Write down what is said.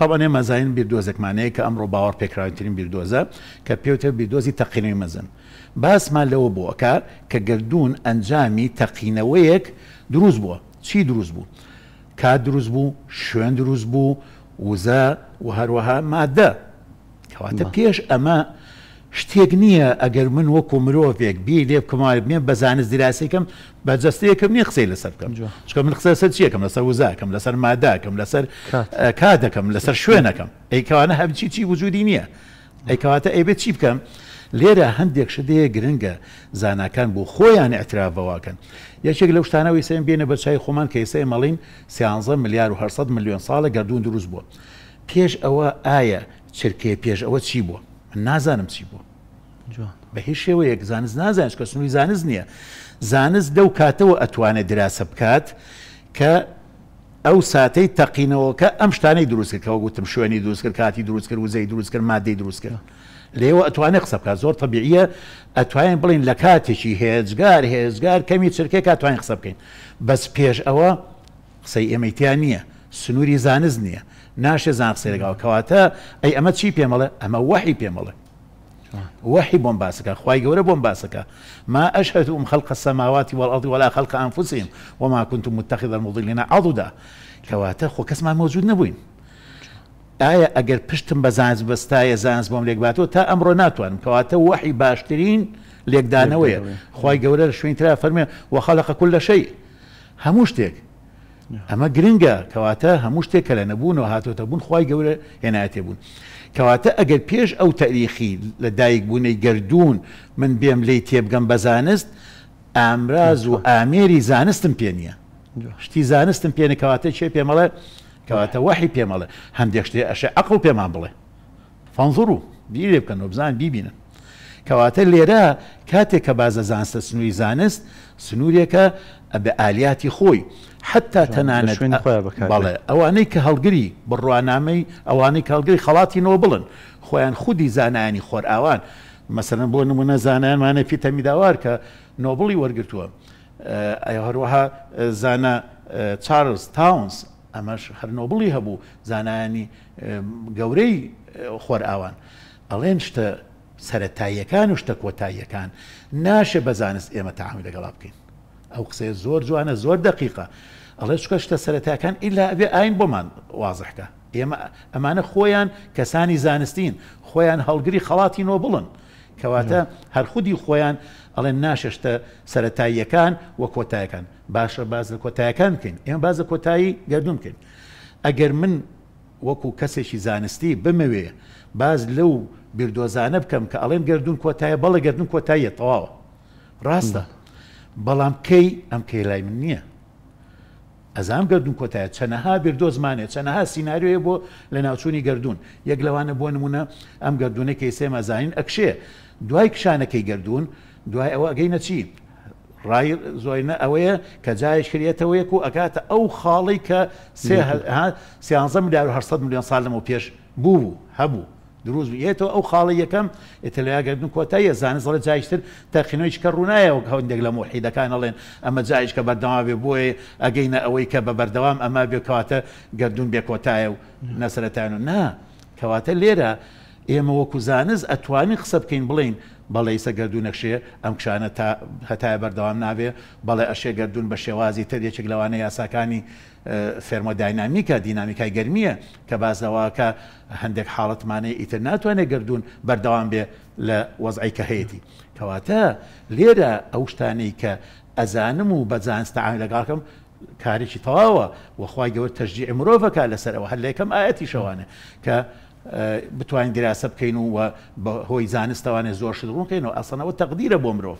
طبعا ئێ مەزین بیردۆزێکمانەیە کە ئەمڕۆ باوەڕ پێکراوترین بیردۆزە کە پێوتە بیردۆزی تەقینەوەی مەزن باسمان لەوە بۆکە کە گردردون ئەنجامی تەقینەوەیەک دروست بووە چی دروست بوو کا دروست بوو شوێن دروست بوو وزە و هەروەها مادە کەواتە پێش ئەمە شتێک نییە ئەگەر من وەکو مرۆڤێک بی لێ بکەمال بێن بەزانست دیراسێکم بەجستەیەکەم نیە قسەی لەسەر بکەم چکە من قسە سەر چیەکەم لەسەر وزاکەم لەسەر ماداکەم لەسەر کادەکەم لەسەر شوێنەکەم ئەیکەوانە هەمچی چی وجودی نییە ئەیکەواتە ئەیبێت چی بکەم لێرە هەندێک شدەیە گرنگە زانکان بۆ خۆیان ئەاعترابەواکەن یەکێک لە شتانەوەی سم بێنە بەچای خۆمان کە ئیسای مەڵین 13 میلیار و 800 میلیۆن ساڵە گردون دروست بووە پێش ئەوە ئایا چرکێ پێش ئەوە چی بووە من نازانم چی بوو بە هیچ شێوەیەک زانست نازانش کە سنووی زانست نییە زانست لەو کاتەوە ئەتوانێت دراسە بکات کە ئەو ساتەی تەقینەوەکە ئەم شتانەی دروستکردەوە گوتم شوێنی دروستکرد کاتی دروستکرد وزەی دروستکرد مادەی دروستکرد لێوە ئەتوانێت قسە بکات زۆر تەبیعە ئەتوانین بڵین لە کاتێکی هێزگار هێزگار کەمی چرکێک ئەتوانین قسە بکەین بەس پێش ئەوە قسەی ئێمەیتیان نییە سنووری زانست نییە خسیر گاو کواتا ای اما چی پێمەڵێ ئەمە وەحی پێمەڵێ وحي بۆم باسکا خوای گور بۆم باسکا ما ام خلق السماوات والأرض ولا خلق أنفسهم وما كنت متخذ المضلين عضدا خو کس ما موجود نبوین ایا اگر پشتم بە زانز بەستایە بوم لیک باتو تا ئەمڕۆ ناتوانم کواتا وحی باشترین لێکدانەوەیە خی گەورە شوێنترا فەرمێ وخەلقە کول كل شيء هەموو شتێک ئەمە گرنگە کەواتە هەموو شتێک کە لە نەبوونەوە هاتۆتە بوون خی گەورە هێناتێ بوون کەواتە ئەگەر پێش ئەو تەریخی لە دایک بوونەی گردردون من بێم لی تێبگەم بەزانست ئامراز و ئامێری زانستم پێ نییە شتی زانستم پێنەکەواتە چێ پێمەڵە کەواتە وحی پێمەڵە هەندێک شتێ ئەشە عقل پێمان بڵێ فەنزڕ و بیرێ بکەن و بزان بیبینن کەواتە لێرە کاتێک کە بازە زانستە سنووی زانست سنوورێکە بە ئالیاتی خۆی حتا تەنانە بەڵێ ئەوانەی کە هەڵگری بڕوانامەی ئەوانەی کەڵگەی خەڵاتینەوە بڵن خۆیان خودی زانانی خۆرئاوان مەسەرن بۆ نمونە زانانمانە پیتەمی داوار کە نۆبڵی وەرگتووە هەروەها زانە چارلز تاونس ئەمەش هەر نۆبڵی هەبوو زانانی گەورەی خۆرئاوان ئەڵێن شتە سەتاییەکان و شتە کۆتاییەکان ناشە بەزانست ئێمە تاامی لەگەڵا بکەین ئەو قسەیە زۆر جوانە زۆر دقیقە ئەڵێ شکە شتە سەتاکان ئیلا ئەبێ ئاین بۆمان وازحکە ئێمە ئەمانە خۆیان کەسانی زانستین خۆیان هەڵگری خەڵاتی نۆ بڵن کەواتە هەر خودی خۆیان ئەڵێن ناشەشتە سەتاییەکان وە کۆتایەکان باشە باز لە کۆتایەکان بکەین ئێمە بازە کۆتایی گردون بکەین ئەگەر من وەکو کەسێکی زانستی بمەوێ باز لەو بردۆزانە بکەم کە ئەڵێم گردون کۆتایە بەڵە گردون کۆتاییە تەواوە ڕاستە بەڵام کەی ئەم کەی لای من نییە ئەزام گردون کۆتایە چەنەها بردۆزمانێت چەنەها سینناریۆیە بۆ لە ناوچووی گردون یەک لەوانە بۆ نمونە ئەم گردونەکەی سێمەزانین ئەکشێ دوای کشانەکەی گردون دوای ئەوە ئەگەی نەچی ڕای زۆینە ئەوەیە کە جایش کرێتەوە یەک و ئەکاتە ئەو خاڵی کە سیانزە میلیار و 800 میلیۆن سالم و پێش بوو بوو هەبوو دروست بێتەوە ئەو خاڵی یەکەم ئتەلاگەردن کۆتایی زانست زڵی جایشتر تەخینەوەی کە ڕوونایەوە هەندێک لە مۆحیدەکان ئەڵێن ئەمە جایش کە بەردەوا بێ بۆیە ئەگەینە ئەوەی کە بە بەردەوام ئەمە بێکاتە گردون بێ کۆتایە و نەسرەتان و نا کەواتە لێرە ئێمە وەکو زانست ئەتوانی قسە بکەین بڵین بەڵێ سەگەردوو نەخشێ ئەم کشانە تا هەتای بەردەوام ناوێ بەڵێ ئەشێ گەردون بە شێوازی ترێکێک لەوانە یاساکانی فێرمۆداینامیکە دینامیکای گرممیە کە بازەوەکە هەندێک حاڵەتمانەی ئیتر ناتوانێت گردون بەردەوام بێ لە وەزعی کە هەیەی کەواتە لێرە ئەو شتانی کە ئەزانم و بەزانستەعاان لەگاڵکەم کارێکی تەواوە وەخوای گەور تەژی ئەمرۆڤەکە لەسەرەوە هەر لێکم ئاەتی شەوانە کە بتوانین دیراسە بکەین و هۆی زانستەوانێ زۆر شدڕونکەین و ئاسانەوە تەقدیرە بۆ مرۆڤ.